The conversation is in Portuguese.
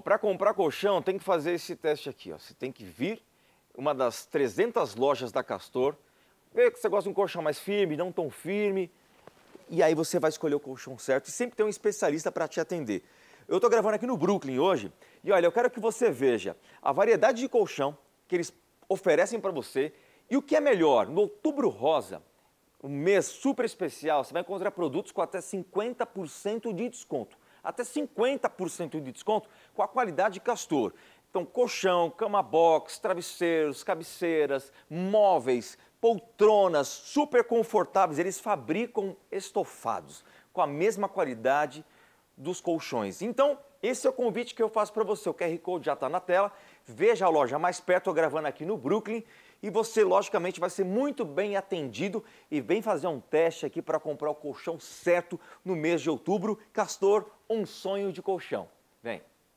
Para comprar colchão, tem que fazer esse teste aqui. Ó. Você tem que vir uma das 300 lojas da Castor, ver que você gosta de um colchão mais firme, não tão firme, e aí você vai escolher o colchão certo. E sempre tem um especialista para te atender. Eu estou gravando aqui no Brooklyn hoje, e olha, eu quero que você veja a variedade de colchão que eles oferecem para você e o que é melhor, no Outubro Rosa, um mês super especial, você vai encontrar produtos com até 50% de desconto até 50% de desconto com a qualidade Castor. Então, colchão, cama box, travesseiros, cabeceiras, móveis, poltronas super confortáveis, eles fabricam estofados com a mesma qualidade dos colchões. Então, esse é o convite que eu faço para você. O QR Code já está na tela. Veja a loja mais perto, Estou gravando aqui no Brooklyn. E você, logicamente, vai ser muito bem atendido e vem fazer um teste aqui para comprar o colchão certo no mês de outubro. Castor, um sonho de colchão. Vem!